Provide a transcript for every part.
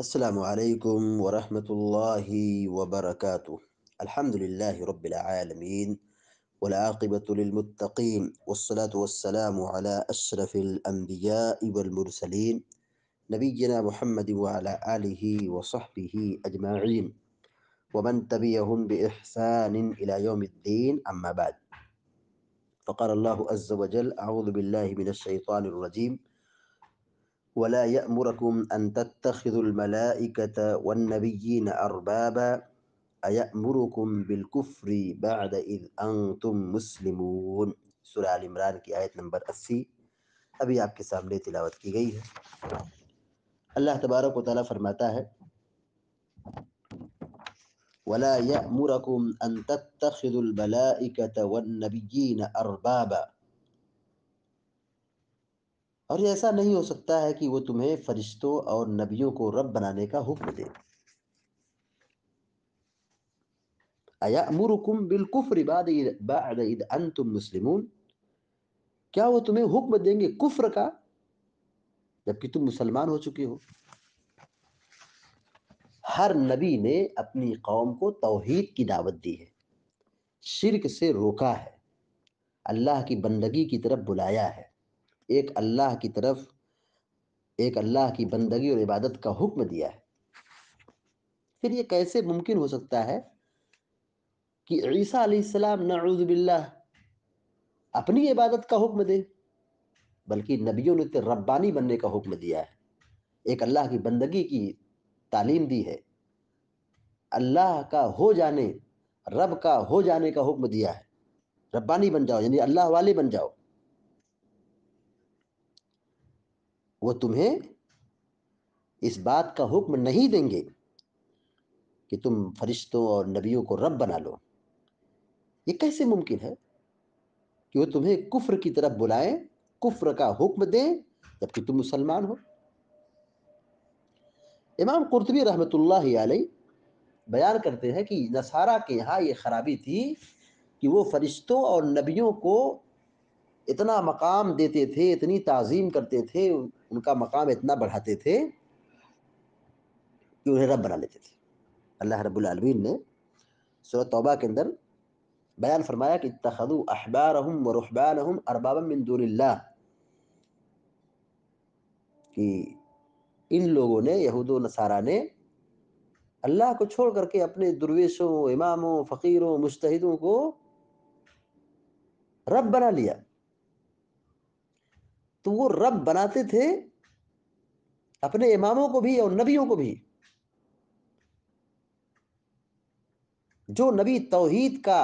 السلام عليكم ورحمة الله وبركاته الحمد لله رب العالمين والعاقبة للمتقين والصلاة والسلام على أشرف الأنبياء والمرسلين نبينا محمد وعلى آله وصحبه أجمعين ومن تبعهم بإحسان إلى يوم الدين أما بعد فقال الله عز وجل أعوذ بالله من الشيطان الرجيم ولا يأمركم أن تتخذوا الملائكة والنبيين أربابا أيأمركم بالكفر بعد إذ أنتم مسلمون سورة عمران کی آیت نمبر 80 ابھی آپ کے سامنے تلاوت کی گئی ہے اللہ تبارک و تعالی فرماتا ہے ولا يأمركم أن تتخذوا الملائكة والنبيين أربابا اور یہ ایسا نہیں ہو سکتا ہے کہ وہ تمہیں فرشتوں اور نبیوں کو رب بنانے کا حکم دے بالکفر بعد بعد انتم مسلمون کیا وہ تمہیں حکم دیں گے کفر کا جبکہ تم مسلمان ہو چکے ہو ہر نبی نے اپنی قوم کو توحید کی دعوت دی ہے شرک سے روکا ہے اللہ کی بندگی کی طرف بلایا ہے ایک اللہ کی طرف ایک اللہ کی بندگی اور عبادت کا حکم دیا ہے پھر یہ کیسے ممکن ہو سکتا ہے کہ عیسیٰ علیہ السلام نعوذ باللہ اپنی عبادت کا حکم دے بلکہ نبیوں نے ربانی بننے کا حکم دیا ہے ایک اللہ کی بندگی کی تعلیم دی ہے اللہ کا ہو جانے رب کا ہو جانے کا حکم دیا ہے ربانی بن جاؤ یعنی اللہ والے بن جاؤ وہ تمہیں اس بات کا حکم نہیں دیں گے کہ تم فرشتوں اور نبیوں کو رب بنا لو یہ کیسے ممکن ہے کہ وہ تمہیں کفر کی طرف بلائیں کفر کا حکم دیں جبکہ تم مسلمان ہو امام قرطبی رحمت اللہ علیہ بیان کرتے ہیں کہ نصارہ کے یہاں یہ خرابی تھی کہ وہ فرشتوں اور نبیوں کو اتنا مقام دیتے تھے اتنی تعظیم کرتے تھے ان کا مقام اتنا بڑھاتے تھے کہ انہیں رب بنا لیتے تھے اللہ رب العالمین نے سورہ توبہ کے اندر بیان فرمایا کہ تحد و من ارباب اللہ کہ ان لوگوں نے یہود و نصارہ نے اللہ کو چھوڑ کر کے اپنے درویشوں اماموں فقیروں مستحدوں کو رب بنا لیا تو وہ رب بناتے تھے اپنے اماموں کو بھی اور نبیوں کو بھی جو نبی توحید کا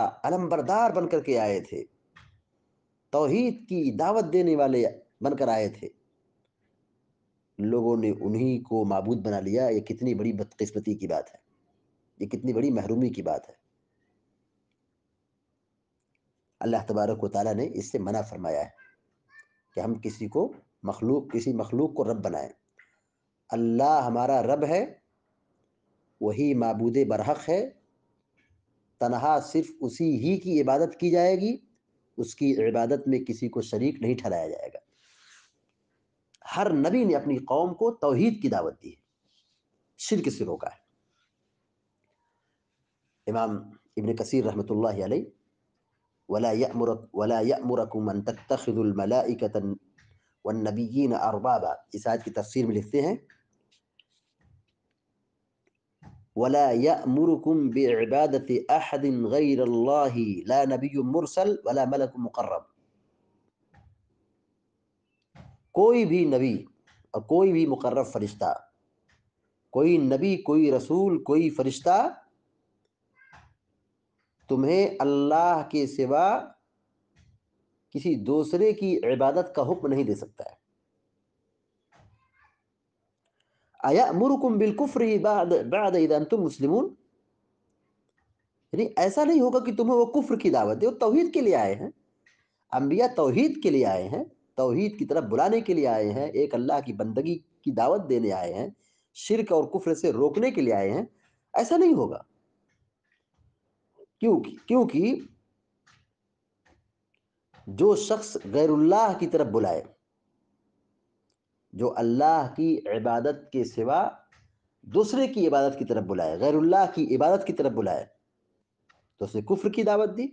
بردار بن کر کے آئے تھے توحید کی دعوت دینے والے بن کر آئے تھے لوگوں نے انہی کو معبود بنا لیا یہ کتنی بڑی بدقسمتی کی بات ہے یہ کتنی بڑی محرومی کی بات ہے اللہ تبارک و تعالیٰ نے اس سے منع فرمایا ہے کہ ہم کسی کو مخلوق کسی مخلوق کو رب بنائیں اللہ ہمارا رب ہے وہی معبود برحق ہے تنہا صرف اسی ہی کی عبادت کی جائے گی اس کی عبادت میں کسی کو شریک نہیں ٹھہرایا جائے گا ہر نبی نے اپنی قوم کو توحید کی دعوت دی ہے شرک سے روکا ہے امام ابن کثیر رحمۃ اللہ علیہ ولا يأمر ولا يأمركم أن تتخذوا الملائكة والنبيين أربابا इस आयत من तफसीर ولا يأمركم بعبادة أحد غير الله لا نبي مرسل ولا ملك مقرب کوئی بھی نبی और कोई भी मुकर्रब फरिश्ता कोई नबी कोई रसूल कोई تمہیں اللہ کے سوا کسی دوسرے کی عبادت کا حکم نہیں دے سکتا ہے آیا بعد مسلم یعنی ایسا نہیں ہوگا کہ تمہیں وہ کفر کی دعوت دے وہ توحید کے لیے آئے ہیں انبیاء توحید کے لیے آئے ہیں توحید کی طرف بلانے کے لیے آئے ہیں ایک اللہ کی بندگی کی دعوت دینے آئے ہیں شرک اور کفر سے روکنے کے لیے آئے ہیں ایسا نہیں ہوگا کیوں کی؟ کیونکہ جو شخص غیر اللہ کی طرف بلائے جو اللہ کی عبادت کے سوا دوسرے کی عبادت کی طرف بلائے غیر اللہ کی عبادت کی طرف بلائے تو کفر کی دعوت دی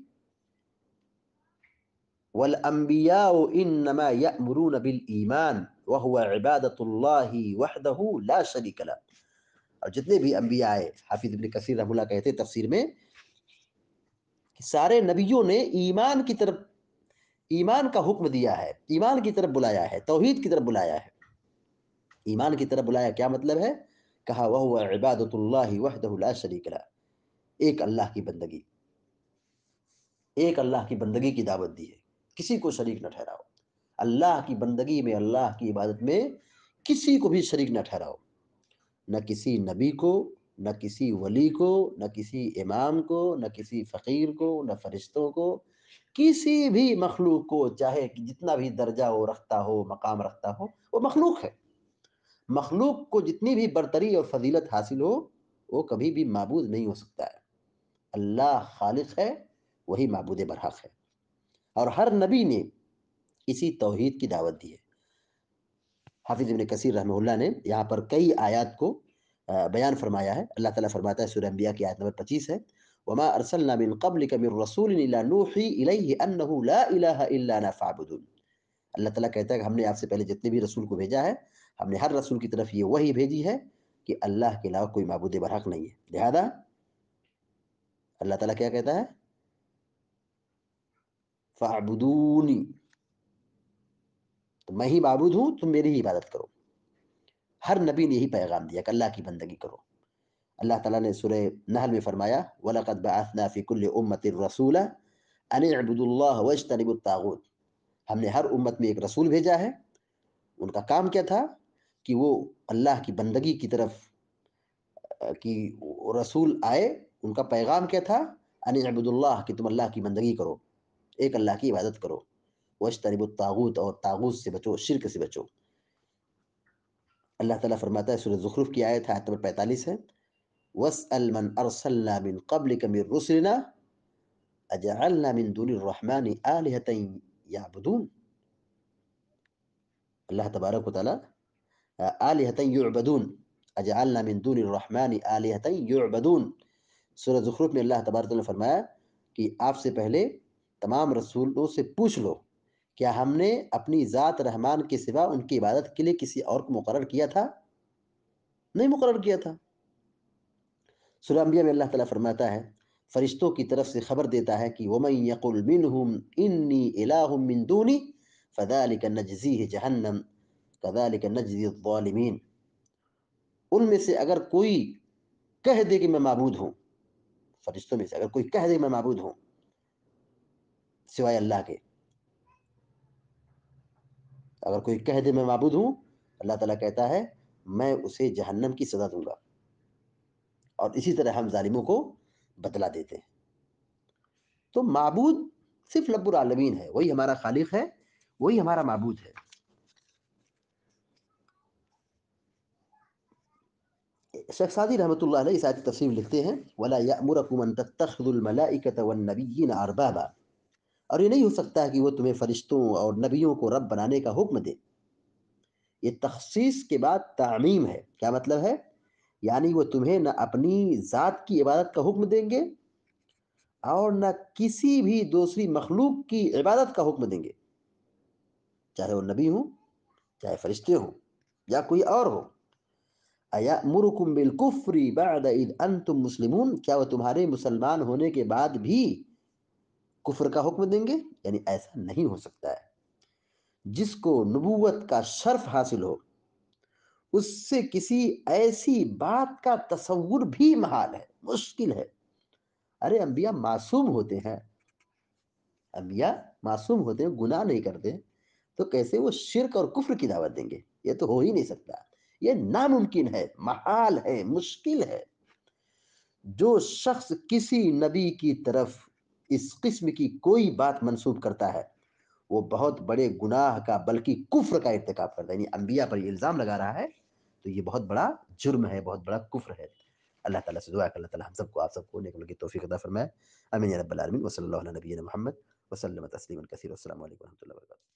وهو عبادت اللہ اور جتنے بھی انبیاء آئے ابن کثیر رحم اللہ کہتے تفسیر میں سارے نبیوں نے ایمان کی طرف ایمان کا حکم دیا ہے ایمان کی طرف بلایا ہے توحید کی طرف بلایا ہے ایمان کی طرف بلایا کیا مطلب ہے کہا وہ عبادت اللہ وحدہ لا شریک لہ ایک اللہ کی بندگی ایک اللہ کی بندگی کی دعوت دی ہے کسی کو شریک نہ ٹھہراؤ اللہ کی بندگی میں اللہ کی عبادت میں کسی کو بھی شریک نہ ٹھہراؤ نہ کسی نبی کو نہ کسی ولی کو نہ کسی امام کو نہ کسی فقیر کو نہ فرشتوں کو کسی بھی مخلوق کو چاہے جتنا بھی درجہ وہ رکھتا ہو مقام رکھتا ہو وہ مخلوق ہے مخلوق کو جتنی بھی برتری اور فضیلت حاصل ہو وہ کبھی بھی معبود نہیں ہو سکتا ہے اللہ خالق ہے وہی معبود برحق ہے اور ہر نبی نے اسی توحید کی دعوت دی ہے حافظ ابن کثیر رحمہ اللہ نے یہاں پر کئی آیات کو بیان فرمایا ہے اللہ تعالیٰ فرماتا ہے سورہ انبیاء کی آیت نمبر پچیس ہے وَمَا أَرْسَلْنَا مِن قَبْلِكَ مِن رَسُولٍ إِلَّا نُوحِي إِلَيْهِ أَنَّهُ لَا إِلَٰهَ إِلَّا نَا فَعْبُدُونَ اللہ تعالیٰ کہتا ہے کہ ہم نے آپ سے پہلے جتنے بھی رسول کو بھیجا ہے ہم نے ہر رسول کی طرف یہ وہی بھیجی ہے کہ اللہ کے علاوہ کوئی معبود برحق نہیں ہے لہذا اللہ تعالیٰ کیا کہتا ہے فَعْبُدُونِ تو میں ہی معبود ہوں تم میری ہی عبادت کرو ہر نبی نے یہی پیغام دیا کہ اللہ کی بندگی کرو اللہ تعالیٰ نے سورہ نحل میں فرمایا ولاقبہ رسول أَنِ احبود اللَّهَ طب الطاغت ہم نے ہر امت میں ایک رسول بھیجا ہے ان کا کام کیا تھا کہ وہ اللہ کی بندگی کی طرف کی رسول آئے ان کا پیغام کیا تھا ان انبود اللہ کہ تم اللہ کی بندگی کرو ایک اللہ کی عبادت کرو وشط نب اور تاغوت سے بچو شرک سے بچو اللہ تعالیٰ فرماتا ہے سورہ زخرف کی آیت ہے نمبر پینتالیس ہے اللہ تبارک و یعبدون اجعلنا من دون الرحمن سورہ زخرف میں اللہ تبار تعالیٰ فرمایا کہ آپ سے پہلے تمام رسولوں سے پوچھ لو کیا ہم نے اپنی ذات رحمان کے سوا ان کی عبادت کے لیے کسی اور کو مقرر کیا تھا نہیں مقرر کیا تھا سورہ انبیاء میں اللہ تعالیٰ فرماتا ہے فرشتوں کی طرف سے خبر دیتا ہے کہ مِنْهُمْ إِنِّي إِلَاهُمْ علی کا نجزی جہنم جَهَنَّمْ علی نَجْزِي الظَّالِمِينَ ان میں سے اگر کوئی کہہ دے کہ میں معبود ہوں فرشتوں میں سے اگر کوئی کہہ دے کہ میں معبود ہوں سوائے اللہ کے اگر کوئی کہہ دے میں معبود ہوں اللہ تعالیٰ کہتا ہے میں اسے جہنم کی سزا دوں گا اور اسی طرح ہم ظالموں کو بدلا دیتے ہیں تو معبود صرف لب العالمین ہے وہی ہمارا خالق ہے وہی ہمارا معبود ہے شیخ سعدی رحمۃ اللہ علیہ اس آیت تفسیر لکھتے ہیں وَلَا يَأْمُرَكُمَنْ تَتَّخْذُ الْمَلَائِكَةَ وَالنَّبِيِّينَ عَرْبَابًا اور یہ نہیں ہو سکتا کہ وہ تمہیں فرشتوں اور نبیوں کو رب بنانے کا حکم دے یہ تخصیص کے بعد تعمیم ہے ہے کیا مطلب یعنی وہ تمہیں نہ اپنی ذات کی عبادت کا حکم دیں گے اور نہ کسی بھی دوسری مخلوق کی عبادت کا حکم دیں گے چاہے وہ نبی ہوں چاہے فرشتے ہوں یا کوئی اور ہو بعد اذ انتم مسلمون کیا وہ تمہارے مسلمان ہونے کے بعد بھی کفر کا حکم دیں گے یعنی ایسا نہیں ہو سکتا ہے جس کو نبوت کا شرف حاصل ہو اس سے کسی ایسی بات کا تصور بھی محال ہے مشکل ہے ارے انبیاء معصوم ہوتے ہیں انبیاء معصوم ہوتے ہیں گناہ نہیں کرتے تو کیسے وہ شرک اور کفر کی دعوت دیں گے یہ تو ہو ہی نہیں سکتا یہ ناممکن ہے محال ہے مشکل ہے جو شخص کسی نبی کی طرف اس قسم کی کوئی بات منسوب کرتا ہے وہ بہت بڑے گناہ کا بلکہ کفر کا ارتکاب کرتا ہے یعنی انبیاء پر یہ الزام لگا رہا ہے تو یہ بہت بڑا جرم ہے بہت بڑا کفر ہے اللہ تعالیٰ سے دعا کر اللہ تعالیٰ ہم سب کو آپ سب کو نیک کی توفیق عطا فرمائے امین رب العالمین وصلی اللہ علیہ نبی محمد وسلم تسلیم الکثیر السلام علیکم و رحمۃ اللہ وبرکاتہ